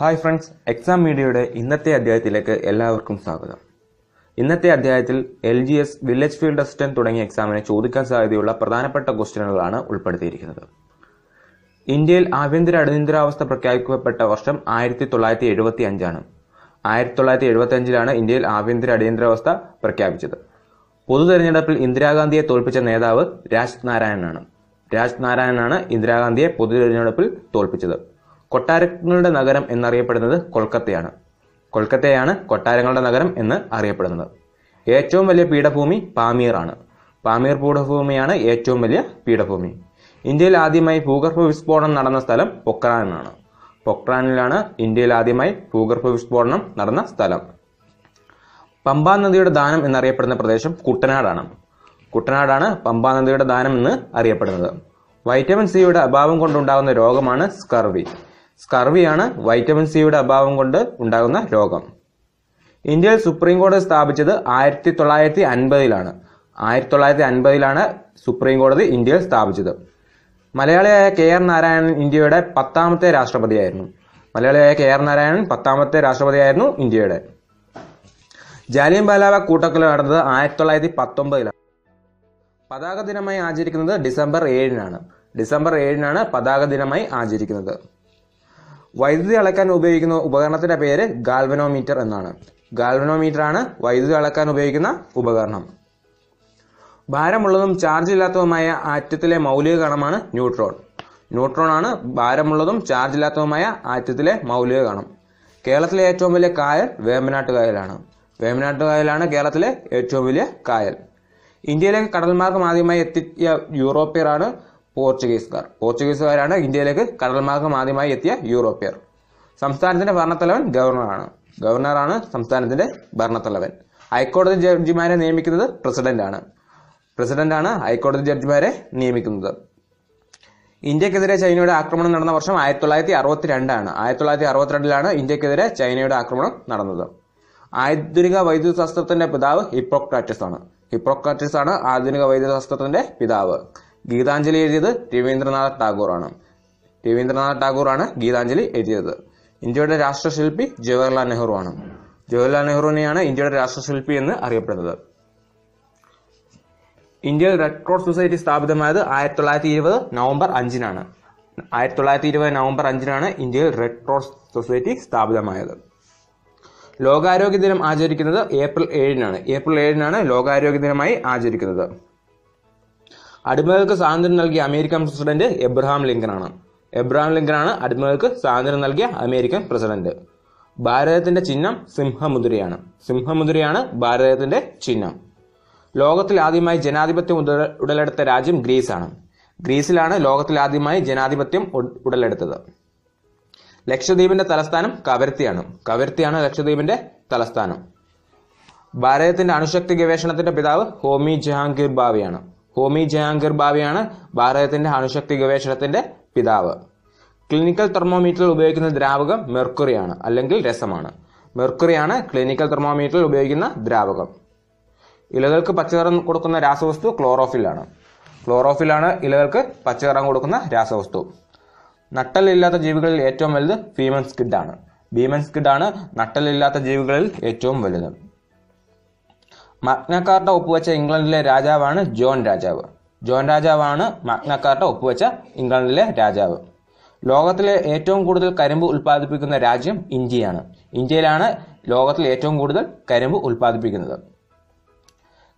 hi friends exam മീഡിയയുടെ ഇന്നത്തെ അധ്യായത്തിലേക്ക് എല്ലാവർക്കും സ്വാഗതം ഇന്നത്തെ അധ്യായത്തിൽ L G S village field assistant തുടങ്ങിയ എക്സാമിനെ ചോദിക്കാൻ സാധ്യതയുള്ള പ്രധാനപ്പെട്ട ക്വസ്റ്റ്യനുകളാണ് ഉൾപ്പെടുത്തിയിരിക്കുന്നത് ഇന്ത്യയിൽ ആഭ്യന്തര അടിയന്തരാവസ്ഥ പ്രഖ്യാപിക്കപ്പെട്ട വർഷം ആയിരത്തി തൊള്ളായിരത്തി എഴുപത്തി അഞ്ചാണ് ആയിരത്തി തൊള്ളായിരത്തി എഴുപത്തി അഞ്ചിലാണ് ഇന്ത്യയിൽ ആഭ്യന്തര അടിയന്തരാവസ്ഥ പ്രഖ്യാപിച്ചത് പൊതു തെരഞ്ഞെടുപ്പിൽ ഇന്ദിരാഗാന്ധിയെ തോൽപ്പിച്ച നേതാവ് രാജ് നാരായണനാണ് രാജ് നാരായണനാണ് ഇന്ദിരാഗാന്ധിയെ പൊതു തെരഞ്ഞെടുപ്പിൽ തോൽപ്പിച്ചത് കൊട്ടാരങ്ങളുടെ നഗരം എന്നറിയപ്പെടുന്നത് കൊൽക്കത്തയാണ് കൊൽക്കത്തയാണ് കൊട്ടാരങ്ങളുടെ നഗരം എന്ന് അറിയപ്പെടുന്നത് ഏറ്റവും വലിയ പീഠഭൂമി പാമീറാണ് പാമീർ പീഠഭൂമിയാണ് ഏറ്റവും വലിയ പീഠഭൂമി ഇന്ത്യയിൽ ആദ്യമായി ഭൂഗർഭ വിസ്ഫോടനം നടന്ന സ്ഥലം പൊക്രാനാണ് പൊക്രാനിലാണ് ഇന്ത്യയിൽ ആദ്യമായി ഭൂഗർഭ വിസ്ഫോടനം നടന്ന സ്ഥലം പമ്പാ നദിയുടെ ദാനം എന്നറിയപ്പെടുന്ന പ്രദേശം കുട്ടനാടാണ് കുട്ടനാടാണ് പമ്പാ നദിയുടെ ദാനം എന്ന് അറിയപ്പെടുന്നത് വൈറ്റമിൻ സിയുടെ അഭാവം കൊണ്ടുണ്ടാകുന്ന രോഗമാണ് സ്കർവി സ്കർവിയാണ് വൈറ്റമിൻ സിയുടെ അഭാവം കൊണ്ട് ഉണ്ടാകുന്ന രോഗം ഇന്ത്യയിൽ സുപ്രീം കോടതി സ്ഥാപിച്ചത് ആയിരത്തി തൊള്ളായിരത്തി അൻപതിലാണ് ആയിരത്തി തൊള്ളായിരത്തി അൻപതിലാണ് സുപ്രീം കോടതി ഇന്ത്യയിൽ സ്ഥാപിച്ചത് മലയാളിയായ കെ ആർ നാരായണൻ ഇന്ത്യയുടെ പത്താമത്തെ രാഷ്ട്രപതിയായിരുന്നു മലയാളിയായ കെ ആർ നാരായണൻ പത്താമത്തെ രാഷ്ട്രപതിയായിരുന്നു ഇന്ത്യയുടെ ജാലിയൻ ബാലാബാഗ് കൂട്ടക്കൊല നടന്നത് ആയിരത്തി തൊള്ളായിരത്തി പത്തൊമ്പതിലാണ് പതാക ദിനമായി ആചരിക്കുന്നത് ഡിസംബർ ഏഴിനാണ് ഡിസംബർ ഏഴിനാണ് പതാക ദിനമായി ആചരിക്കുന്നത് വൈദ്യുതി അളക്കാൻ ഉപയോഗിക്കുന്ന ഉപകരണത്തിന്റെ പേര് ഗാൽവനോമീറ്റർ എന്നാണ് ഗാൽവനോമീറ്റർ ആണ് വൈദ്യുതി അളക്കാൻ ഉപയോഗിക്കുന്ന ഉപകരണം ഭാരമുള്ളതും ചാർജ് ഇല്ലാത്തതുമായ ആറ്റത്തിലെ മൗലിക കണമാണ് ന്യൂട്രോൺ ന്യൂട്രോൺ ആണ് ഭാരമുള്ളതും ചാർജ് ഇല്ലാത്തതുമായ ആറ്റത്തിലെ മൗലിക കണം കേരളത്തിലെ ഏറ്റവും വലിയ കായൽ വേമ്പനാട്ട് കായലാണ് വേമ്പനാട്ട് കായലാണ് കേരളത്തിലെ ഏറ്റവും വലിയ കായൽ ഇന്ത്യയിലെ കടൽമാർഗം ആദ്യമായി എത്തിയ ആണ് പോർച്ചുഗീസുകാർ പോർച്ചുഗീസുകാരാണ് ഇന്ത്യയിലേക്ക് കടൽമാർഗം ആദ്യമായി എത്തിയ യൂറോപ്യർ സംസ്ഥാനത്തിന്റെ ഭരണത്തലവൻ ഗവർണറാണ് ഗവർണറാണ് സംസ്ഥാനത്തിന്റെ ഭരണത്തലവൻ ഹൈക്കോടതി ജഡ്ജിമാരെ നിയമിക്കുന്നത് പ്രസിഡന്റാണ് പ്രസിഡന്റാണ് ഹൈക്കോടതി ജഡ്ജിമാരെ നിയമിക്കുന്നത് ഇന്ത്യക്കെതിരെ ചൈനയുടെ ആക്രമണം നടന്ന വർഷം ആയിരത്തി തൊള്ളായിരത്തി അറുപത്തിരണ്ടാണ് ആയിരത്തി തൊള്ളായിരത്തി അറുപത്തിരണ്ടിലാണ് ഇന്ത്യക്കെതിരെ ചൈനയുടെ ആക്രമണം നടന്നത് ആധുനിക വൈദ്യുതശാസ്ത്രത്തിന്റെ പിതാവ് ഹിപ്പോക്രാറ്റിസ് ആണ് ഹിപ്പോക്രാറ്റിസ് ആണ് ആധുനിക വൈദ്യുതശാസ്ത്രത്തിന്റെ പിതാവ് ഗീതാഞ്ജലി എഴുതിയത് രവീന്ദ്രനാഥ് ടാഗോറാണ് രവീന്ദ്രനാഥ് ടാഗോറാണ് ഗീതാഞ്ജലി എഴുതിയത് ഇന്ത്യയുടെ രാഷ്ട്രശില്പി ജവഹർലാൽ നെഹ്റു ആണ് ജവഹർലാൽ നെഹ്റുവിനെയാണ് ഇന്ത്യയുടെ രാഷ്ട്രശില്പി എന്ന് അറിയപ്പെടുന്നത് ഇന്ത്യയിൽ റെഡ് ക്രോസ് സൊസൈറ്റി സ്ഥാപിതമായത് ആയിരത്തി തൊള്ളായിരത്തി ഇരുപത് നവംബർ അഞ്ചിനാണ് ആയിരത്തി തൊള്ളായിരത്തി ഇരുപത് നവംബർ അഞ്ചിനാണ് ഇന്ത്യയിൽ റെഡ് ക്രോസ് സൊസൈറ്റി സ്ഥാപിതമായത് ലോകാരോഗ്യ ദിനം ആചരിക്കുന്നത് ഏപ്രിൽ ഏഴിനാണ് ഏപ്രിൽ ഏഴിനാണ് ലോകാരോഗ്യ ദിനമായി ആചരിക്കുന്നത് അടിമകൾക്ക് സ്വാതന്ത്ര്യം നൽകിയ അമേരിക്കൻ പ്രസിഡന്റ് എബ്രഹാം ലിങ്കനാണ് എബ്രഹാം ലിങ്കനാണ് അടിമകൾക്ക് സ്വാതന്ത്ര്യം നൽകിയ അമേരിക്കൻ പ്രസിഡന്റ് ഭാരതത്തിന്റെ ചിഹ്നം സിംഹമുദ്രയാണ് സിംഹമുദ്രയാണ് ഭാരതത്തിന്റെ ചിഹ്നം ലോകത്തിൽ ആദ്യമായി ജനാധിപത്യം ഉടലെടുത്ത രാജ്യം ഗ്രീസാണ് ഗ്രീസിലാണ് ലോകത്തിൽ ആദ്യമായി ജനാധിപത്യം ഉടലെടുത്തത് ലക്ഷദ്വീപിന്റെ തലസ്ഥാനം കവരത്തിയാണ് കവരത്തിയാണ് ലക്ഷദ്വീപിന്റെ തലസ്ഥാനം ഭാരതത്തിന്റെ അണുശക്തി ഗവേഷണത്തിന്റെ പിതാവ് ഹോമി ജഹാംഗീർ ഭാവിയാണ് ഹോമി ജയാങ്കർ ബാബയാണ് ഭാരതത്തിന്റെ അണുശക്തി ഗവേഷണത്തിന്റെ പിതാവ് ക്ലിനിക്കൽ തെർമോമീറ്ററിൽ ഉപയോഗിക്കുന്ന ദ്രാവകം മെർക്കുറിയാണ് അല്ലെങ്കിൽ രസമാണ് മെർക്കുറിയാണ് ക്ലിനിക്കൽ തെർമോമീറ്ററിൽ ഉപയോഗിക്കുന്ന ദ്രാവകം ഇലകൾക്ക് പച്ചനിറം കൊടുക്കുന്ന രാസവസ്തു ക്ലോറോഫിലാണ് ക്ലോറോഫിലാണ് ഇലകൾക്ക് പച്ചനിറം കൊടുക്കുന്ന രാസവസ്തു നട്ടലില്ലാത്ത ജീവികളിൽ ഏറ്റവും വലുത് ഫീമൻ സ്കിഡാണ് ബീമൻ സ്കിഡാണ് നട്ടലില്ലാത്ത ജീവികളിൽ ഏറ്റവും വലുത് മഗ്നക്കാർട്ട ഒപ്പുവെച്ച ഇംഗ്ലണ്ടിലെ രാജാവാണ് ജോൺ രാജാവ് ജോൺ രാജാവാണ് മഗ്നക്കാർട്ട ഒപ്പുവെച്ച ഇംഗ്ലണ്ടിലെ രാജാവ് ലോകത്തിലെ ഏറ്റവും കൂടുതൽ കരിമ്പ് ഉൽപ്പാദിപ്പിക്കുന്ന രാജ്യം ഇന്ത്യയാണ് ഇന്ത്യയിലാണ് ലോകത്തിൽ ഏറ്റവും കൂടുതൽ കരിമ്പ് ഉൽപ്പാദിപ്പിക്കുന്നത്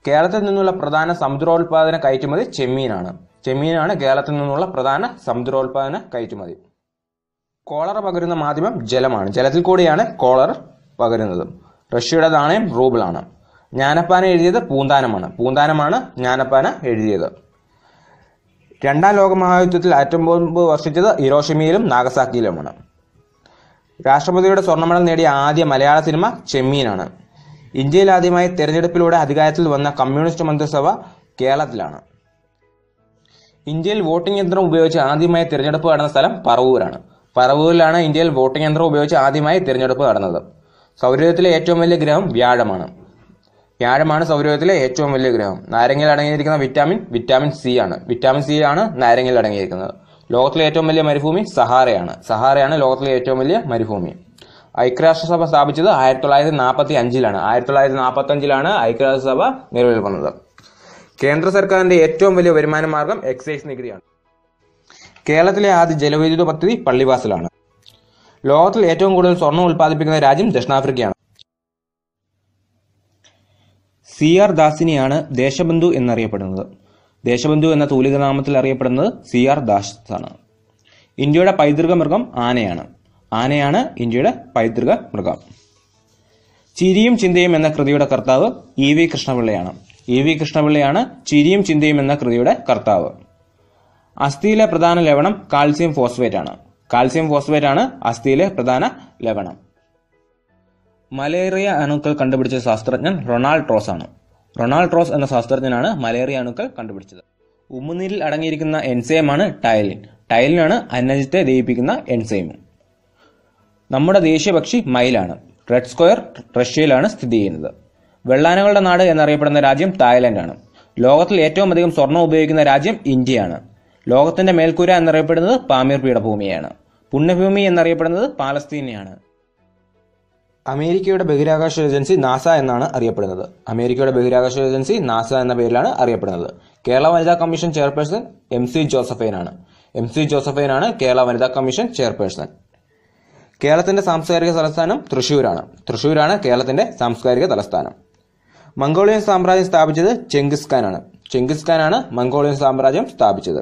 കേരളത്തിൽ നിന്നുള്ള പ്രധാന സമുദ്രോത്പാദന കയറ്റുമതി ചെമ്മീനാണ് ചെമ്മീനാണ് കേരളത്തിൽ നിന്നുള്ള പ്രധാന സമുദ്രോത്പാദന കയറ്റുമതി കോളറ പകരുന്ന മാധ്യമം ജലമാണ് ജലത്തിൽ കൂടിയാണ് കോളർ പകരുന്നത് റഷ്യയുടെ നാണയം റൂബിളാണ് ജ്ഞാനപ്പാന എഴുതിയത് പൂന്താനമാണ് പൂന്താനമാണ് ജ്ഞാനപ്പാന എഴുതിയത് രണ്ടാം ലോകമഹായുദ്ധത്തിൽ ആറ്റം ബോംബ് വർഷിച്ചത് ഇറോഷിമിയിലും നാഗസാക്കിയിലുമാണ് രാഷ്ട്രപതിയുടെ സ്വർണ്ണ നേടിയ ആദ്യ മലയാള സിനിമ ചെമ്മീനാണ് ഇന്ത്യയിൽ ആദ്യമായി തെരഞ്ഞെടുപ്പിലൂടെ അധികാരത്തിൽ വന്ന കമ്മ്യൂണിസ്റ്റ് മന്ത്രിസഭ കേരളത്തിലാണ് ഇന്ത്യയിൽ വോട്ടിംഗ് യന്ത്രം ഉപയോഗിച്ച് ആദ്യമായി തിരഞ്ഞെടുപ്പ് നടന്ന സ്ഥലം പറവൂരാണ് പറവൂരിലാണ് ഇന്ത്യയിൽ വോട്ടിംഗ് യന്ത്രം ഉപയോഗിച്ച് ആദ്യമായി തിരഞ്ഞെടുപ്പ് നടന്നത് സൗരത്തിലെ ഏറ്റവും വലിയ ഗ്രഹം വ്യാഴമാണ് വ്യാഴമാണ് സൗരയൂഥത്തിലെ ഏറ്റവും വലിയ ഗ്രഹം നാരങ്ങയിൽ അടങ്ങിയിരിക്കുന്ന വിറ്റാമിൻ വിറ്റാമിൻ സി ആണ് വിറ്റാമിൻ സി ആണ് നാരങ്ങയിൽ അടങ്ങിയിരിക്കുന്നത് ലോകത്തിലെ ഏറ്റവും വലിയ മരുഭൂമി സഹാറയാണ് സഹാറയാണ് ലോകത്തിലെ ഏറ്റവും വലിയ മരുഭൂമി ഐക്യരാഷ്ട്രസഭ സ്ഥാപിച്ചത് ആയിരത്തി തൊള്ളായിരത്തി നാൽപ്പത്തി അഞ്ചിലാണ് ആയിരത്തി തൊള്ളായിരത്തി നാൽപ്പത്തി അഞ്ചിലാണ് ഐക്യരാഷ്ട്രസഭ നിലവിൽ വന്നത് കേന്ദ്ര സർക്കാരിന്റെ ഏറ്റവും വലിയ വരുമാന മാർഗം എക്സൈസ് നികുതിയാണ് കേരളത്തിലെ ആദ്യ ജലവൈദ്യുത പദ്ധതി പള്ളിവാസലാണ് ലോകത്തിൽ ഏറ്റവും കൂടുതൽ സ്വർണം ഉൽപ്പാദിപ്പിക്കുന്ന രാജ്യം ദക്ഷിണാഫ്രിക്കയാണ് സി ആർ ദാസിനെയാണ് ദേശബന്ധു എന്നറിയപ്പെടുന്നത് ദേശബന്ധു എന്ന തൂലിക നാമത്തിൽ അറിയപ്പെടുന്നത് സി ആർ ദാസ് ആണ് ഇന്ത്യയുടെ പൈതൃക മൃഗം ആനയാണ് ആനയാണ് ഇന്ത്യയുടെ പൈതൃക മൃഗം ചിരിയും ചിന്തയും എന്ന കൃതിയുടെ കർത്താവ് ഇ വി കൃഷ്ണപിള്ളയാണ് ഇ വി കൃഷ്ണപിള്ളയാണ് ചിരിയും ചിന്തയും എന്ന കൃതിയുടെ കർത്താവ് അസ്ഥിയിലെ പ്രധാന ലവണം കാൽസ്യം ഫോസ്ഫേറ്റ് ആണ് കാൽസ്യം ഫോസ്ഫേറ്റ് ആണ് അസ്ഥിയിലെ പ്രധാന ലവണം മലേറിയ അണുക്കൾ കണ്ടുപിടിച്ച ശാസ്ത്രജ്ഞൻ റൊണാൾഡ് ട്രോസ് ആണ് റൊണാൾഡ് ട്രോസ് എന്ന ശാസ്ത്രജ്ഞനാണ് മലേറിയ അണുക്കൾ കണ്ടുപിടിച്ചത് ഉമ്മുനീരിൽ അടങ്ങിയിരിക്കുന്ന എൻസൈമാണ് ടൈലിൻ ടൈലിനാണ് അന്നജത്തെ ദഹിപ്പിക്കുന്ന എൻസൈം നമ്മുടെ ദേശീയ പക്ഷി മയിലാണ് റെഡ് സ്ക്വയർ റഷ്യയിലാണ് സ്ഥിതി ചെയ്യുന്നത് വെള്ളാനകളുടെ നാട് എന്നറിയപ്പെടുന്ന രാജ്യം തായ്ലൻഡാണ് ലോകത്തിൽ ഏറ്റവും അധികം സ്വർണം ഉപയോഗിക്കുന്ന രാജ്യം ഇന്ത്യയാണ് ലോകത്തിന്റെ മേൽക്കൂര എന്നറിയപ്പെടുന്നത് പാമീർ പീഠഭൂമിയാണ് പുണ്യഭൂമി എന്നറിയപ്പെടുന്നത് പാലസ്തീനയാണ് അമേരിക്കയുടെ ബഹിരാകാശ ഏജൻസി നാസ എന്നാണ് അറിയപ്പെടുന്നത് അമേരിക്കയുടെ ബഹിരാകാശ ഏജൻസി നാസ എന്ന പേരിലാണ് അറിയപ്പെടുന്നത് കേരള വനിതാ കമ്മീഷൻ ചെയർപേഴ്സൺ എം സി ജോസഫൈനാണ് എം സി ജോസഫൈനാണ് കേരള വനിതാ കമ്മീഷൻ ചെയർപേഴ്സൺ കേരളത്തിന്റെ സാംസ്കാരിക തലസ്ഥാനം തൃശൂരാണ് തൃശൂരാണ് കേരളത്തിന്റെ സാംസ്കാരിക തലസ്ഥാനം മംഗോളിയൻ സാമ്രാജ്യം സ്ഥാപിച്ചത് ചെങ്കിസ് ഖാനാണ് ചെങ്കിസ് ഖാനാണ് മംഗോളിയൻ സാമ്രാജ്യം സ്ഥാപിച്ചത്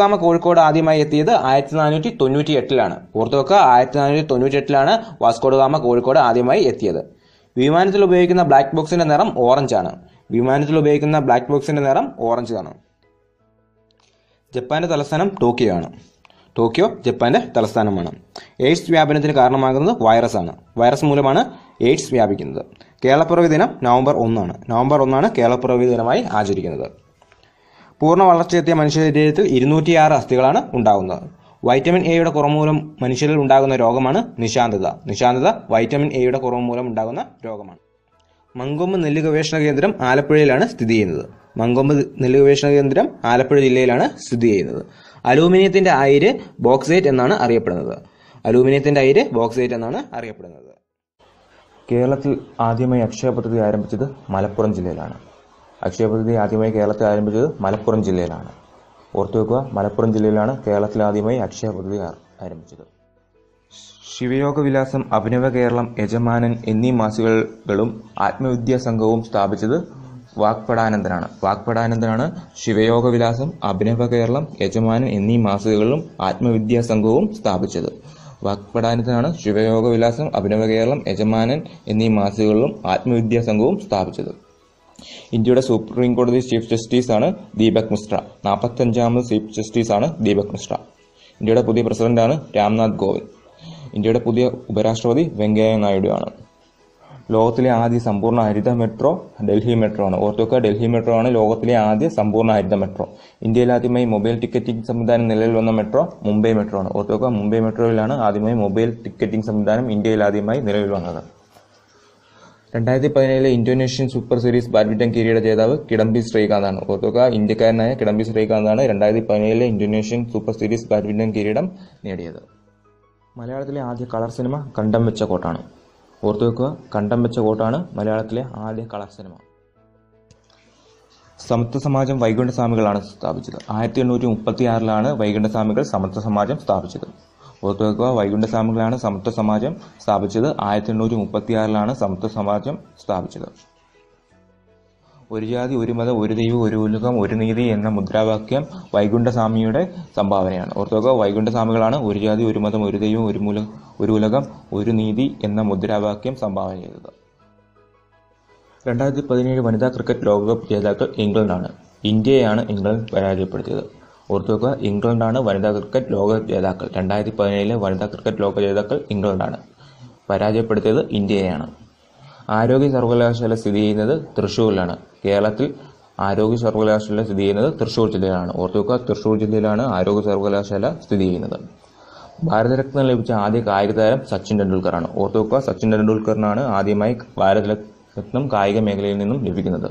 ഗാമ കോഴിക്കോട് ആദ്യമായി എത്തിയത് ആയിരത്തി നാനൂറ്റി തൊണ്ണൂറ്റി എട്ടിലാണ് ഓർത്തു വെക്കുക ആയിരത്തി നാനൂറ്റി തൊണ്ണൂറ്റി എട്ടിലാണ് വാസ്കോഡഗാമ കോഴിക്കോട് ആദ്യമായി എത്തിയത് വിമാനത്തിൽ ഉപയോഗിക്കുന്ന ബ്ലാക്ക് ബോക്സിന്റെ നിറം ഓറഞ്ച് ആണ് വിമാനത്തിൽ ഉപയോഗിക്കുന്ന ബ്ലാക്ക് ബോക്സിന്റെ നിറം ഓറഞ്ച് ആണ് ജപ്പാന്റെ തലസ്ഥാനം ടോക്കിയോ ആണ് ടോക്കിയോ ജപ്പാന്റെ തലസ്ഥാനമാണ് എയ്ഡ്സ് വ്യാപനത്തിന് കാരണമാകുന്നത് വൈറസ് ആണ് വൈറസ് മൂലമാണ് എയ്ഡ്സ് വ്യാപിക്കുന്നത് കേരളപ്പിറവി ദിനം നവംബർ ഒന്നാണ് നവംബർ ഒന്നാണ് കേരളപ്പിറവി ദിനമായി ആചരിക്കുന്നത് പൂർണ്ണ വളർച്ചയെത്തിയ മനുഷ്യ ശരീരത്തിൽ ഇരുന്നൂറ്റിയാറ് അസ്ഥികളാണ് ഉണ്ടാകുന്നത് വൈറ്റമിൻ എയുടെ കുറവ് മൂലം മനുഷ്യരിൽ ഉണ്ടാകുന്ന രോഗമാണ് നിശാന്തത നിശാന്തത വൈറ്റമിൻ എയുടെ കുറവ് മൂലം ഉണ്ടാകുന്ന രോഗമാണ് മങ്കൊമ്പ് നെല്ല് ഗവേഷണ കേന്ദ്രം ആലപ്പുഴയിലാണ് സ്ഥിതി ചെയ്യുന്നത് മങ്കൊമ്പ് നെല്ല് ഗവേഷണ കേന്ദ്രം ആലപ്പുഴ ജില്ലയിലാണ് സ്ഥിതി ചെയ്യുന്നത് അലൂമിനിയത്തിന്റെ അയിര് ബോക്സൈറ്റ് എന്നാണ് അറിയപ്പെടുന്നത് അലൂമിനിയത്തിന്റെ അയിര് ബോക്സൈറ്റ് എന്നാണ് അറിയപ്പെടുന്നത് കേരളത്തിൽ ആദ്യമായി അക്ഷയ പദ്ധതി ആരംഭിച്ചത് മലപ്പുറം ജില്ലയിലാണ് അക്ഷയ പദ്ധതി ആദ്യമായി കേരളത്തിൽ ആരംഭിച്ചത് മലപ്പുറം ജില്ലയിലാണ് ഓർത്തു വെക്കുക മലപ്പുറം ജില്ലയിലാണ് കേരളത്തിൽ ആദ്യമായി അക്ഷയ പദ്ധതി ആരംഭിച്ചത് ശിവയോഗ വിലാസം അഭിനവ കേരളം യജമാനൻ എന്നീ മാസികകളും ആത്മവിദ്യാ സംഘവും സ്ഥാപിച്ചത് വാക്പടാനന്ദനാണ് വാക്പടാനന്ദനാണ് ശിവയോഗ വിലാസം അഭിനവ കേരളം യജമാനൻ എന്നീ മാസികകളും ആത്മവിദ്യാ സംഘവും സ്ഥാപിച്ചത് വാക്പടാനത്തിനാണ് ശിവയോഗ വിലാസം അഭിനവ കേരളം യജമാനൻ എന്നീ മാസികകളിലും ആത്മവിദ്യാ സംഘവും സ്ഥാപിച്ചത് ഇന്ത്യയുടെ സുപ്രീം കോടതി ചീഫ് ജസ്റ്റിസ് ആണ് ദീപക് മിശ്ര അഞ്ചാമത് ചീഫ് ജസ്റ്റിസ് ആണ് ദീപക് മിശ്ര ഇന്ത്യയുടെ പുതിയ പ്രസിഡന്റ് ആണ് രാംനാഥ് കോവിന്ദ് ഇന്ത്യയുടെ പുതിയ ഉപരാഷ്ട്രപതി വെങ്കയ്യ നായിഡു ആണ് ലോകത്തിലെ ആദ്യ സമ്പൂർണ്ണ ഹരിത മെട്രോ ഡൽഹി മെട്രോ ആണ് ഓർത്തോക്ക ഡൽഹി മെട്രോ ആണ് ലോകത്തിലെ ആദ്യ സമ്പൂർണ്ണ ഹരിത മെട്രോ ഇന്ത്യയിൽ ആദ്യമായി മൊബൈൽ ടിക്കറ്റിംഗ് സംവിധാനം നിലവിൽ വന്ന മെട്രോ മുംബൈ മെട്രോ ആണ് ഓർത്തോക്ക മുംബൈ മെട്രോയിലാണ് ആദ്യമായി മൊബൈൽ ടിക്കറ്റിംഗ് സംവിധാനം ഇന്ത്യയിൽ ആദ്യമായി നിലവിൽ വന്നത് രണ്ടായിരത്തി പതിനേഴിലെ ഇന്തോനേഷ്യൻ സൂപ്പർ സീരീസ് ബാഡ്മിന്റൺ കിരീട ജേതാവ് കിടംബി ശ്രീകാന്താണ് ഓർത്തുക ഇന്ത്യക്കാരനായ കിടംബി ശ്രീകാന്താണ് രണ്ടായിരത്തി പതിനേഴിലെ ഇന്തോനേഷ്യൻ സൂപ്പർ സീരീസ് ബാഡ്മിന്റൺ കിരീടം നേടിയത് മലയാളത്തിലെ ആദ്യ കളർ സിനിമ കണ്ടം വെച്ച കോട്ടാണ് ഓർത്തു വെക്കുക കണ്ടം വെച്ച കോട്ടാണ് മലയാളത്തിലെ ആദ്യ കളർ സിനിമ സമത്വ സമാജം വൈകുണ്ഠസ്വാമികളാണ് സ്ഥാപിച്ചത് ആയിരത്തി എണ്ണൂറ്റി മുപ്പത്തി ആറിലാണ് വൈകുണ്ഠസ്വാമികൾ സമത്വ സമാജം സ്ഥാപിച്ചത് ഓർത്തു വെക്കുക വൈകുണ്ഠ സ്വാമികളാണ് സമത്വ സമാജം സ്ഥാപിച്ചത് ആയിരത്തി എണ്ണൂറ്റി മുപ്പത്തി ആറിലാണ് സമത്വ സമാജം സ്ഥാപിച്ചത് ഒരു ജാതി ഒരു മതം ഒരു ദൈവം ഒരു ഉലുഖം ഒരു നീതി എന്ന മുദ്രാവാക്യം വൈകുണ്ഠസ്വാമിയുടെ സംഭാവനയാണ് ഓർത്തോക്ക വൈകുണ്ഠസ്വാമികളാണ് ഒരു ജാതി ഒരു മതം ഒരു ദൈവം ഒരു മൂല ഒരു ഉലകം ഒരു നീതി എന്ന മുദ്രാവാക്യം സംഭാവന ചെയ്തത് രണ്ടായിരത്തി പതിനേഴ് വനിതാ ക്രിക്കറ്റ് ലോകകപ്പ് ജേതാക്കൾ ഇംഗ്ലണ്ടാണ് ഇന്ത്യയാണ് ഇംഗ്ലണ്ട് പരാജയപ്പെടുത്തിയത് വെക്കുക ഇംഗ്ലണ്ടാണ് വനിതാ ക്രിക്കറ്റ് ലോക ജേതാക്കൾ രണ്ടായിരത്തി പതിനേഴിലെ വനിതാ ക്രിക്കറ്റ് ലോക ജേതാക്കൾ ഇംഗ്ലണ്ടാണ് പരാജയപ്പെടുത്തിയത് ഇന്ത്യയെയാണ് ആരോഗ്യ സർവകലാശാല സ്ഥിതി ചെയ്യുന്നത് തൃശ്ശൂരിലാണ് കേരളത്തിൽ ആരോഗ്യ സർവകലാശാല സ്ഥിതി ചെയ്യുന്നത് തൃശ്ശൂർ ജില്ലയിലാണ് വെക്കുക തൃശ്ശൂർ ജില്ലയിലാണ് ആരോഗ്യ സർവകലാശാല സ്ഥിതി ചെയ്യുന്നത് ഭാരതരത്നം ലഭിച്ച ആദ്യ കായിക താരം സച്ചിൻ ടെണ്ടുൽക്കറാണ് വെക്കുക സച്ചിൻ ടെണ്ടുൽക്കറിനാണ് ആദ്യമായി ഭാരതരത്നം കായിക മേഖലയിൽ നിന്നും ലഭിക്കുന്നത്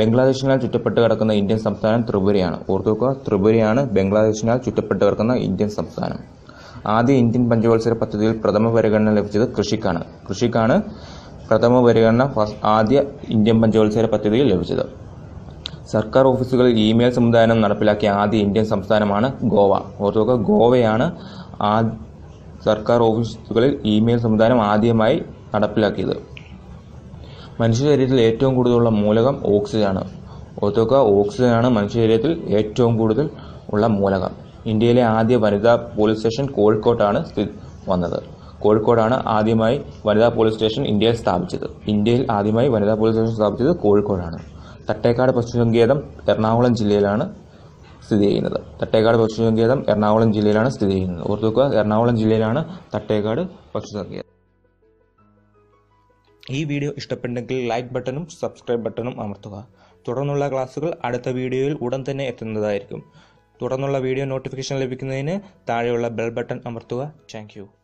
ബംഗ്ലാദേശിനാൽ ചുറ്റപ്പെട്ട് കിടക്കുന്ന ഇന്ത്യൻ സംസ്ഥാനം ത്രിപുരയാണ് ഓർത്തുക ത്രിപുരയാണ് ബംഗ്ലാദേശിനാൽ ചുറ്റപ്പെട്ട് കിടക്കുന്ന ഇന്ത്യൻ സംസ്ഥാനം ആദ്യ ഇന്ത്യൻ പഞ്ചവത്സര പദ്ധതിയിൽ പ്രഥമ പരിഗണന ലഭിച്ചത് കൃഷിക്കാണ് കൃഷിക്കാണ് പ്രഥമ പരിഗണന ആദ്യ ഇന്ത്യൻ പഞ്ചവത്സര പദ്ധതിയിൽ ലഭിച്ചത് സർക്കാർ ഓഫീസുകളിൽ ഇമെയിൽ സംവിധാനം നടപ്പിലാക്കിയ ആദ്യ ഇന്ത്യൻ സംസ്ഥാനമാണ് ഗോവ ഓർത്തുക ഗോവയാണ് ആ സർക്കാർ ഓഫീസുകളിൽ ഇമെയിൽ സംവിധാനം ആദ്യമായി നടപ്പിലാക്കിയത് മനുഷ്യ ശരീരത്തിൽ ഏറ്റവും കൂടുതലുള്ള മൂലകം ഓക്സിജനാണ് ഓർത്തുക ഓക്സിജനാണ് മനുഷ്യ ശരീരത്തിൽ ഏറ്റവും കൂടുതൽ ഉള്ള മൂലകം ഇന്ത്യയിലെ ആദ്യ വനിതാ പോലീസ് സ്റ്റേഷൻ കോഴിക്കോട്ടാണ് വന്നത് കോഴിക്കോടാണ് ആദ്യമായി വനിതാ പോലീസ് സ്റ്റേഷൻ ഇന്ത്യയിൽ സ്ഥാപിച്ചത് ഇന്ത്യയിൽ ആദ്യമായി വനിതാ പോലീസ് സ്റ്റേഷൻ സ്ഥാപിച്ചത് കോഴിക്കോടാണ് തട്ടേക്കാട് പശുസങ്കേതം എറണാകുളം ജില്ലയിലാണ് സ്ഥിതി ചെയ്യുന്നത് തട്ടേക്കാട് സംഗീതം എറണാകുളം ജില്ലയിലാണ് സ്ഥിതി ചെയ്യുന്നത് ഓർത്തുവെക്കുക എറണാകുളം ജില്ലയിലാണ് തട്ടേക്കാട് പക്ഷിസങ്കേതം ഈ വീഡിയോ ഇഷ്ടപ്പെട്ടെങ്കിൽ ലൈക്ക് ബട്ടണും സബ്സ്ക്രൈബ് ബട്ടണും അമർത്തുക തുടർന്നുള്ള ക്ലാസ്സുകൾ അടുത്ത വീഡിയോയിൽ ഉടൻ തന്നെ എത്തുന്നതായിരിക്കും തുടർന്നുള്ള വീഡിയോ നോട്ടിഫിക്കേഷൻ ലഭിക്കുന്നതിന് താഴെയുള്ള ബെൽ ബട്ടൺ അമർത്തുക താങ്ക്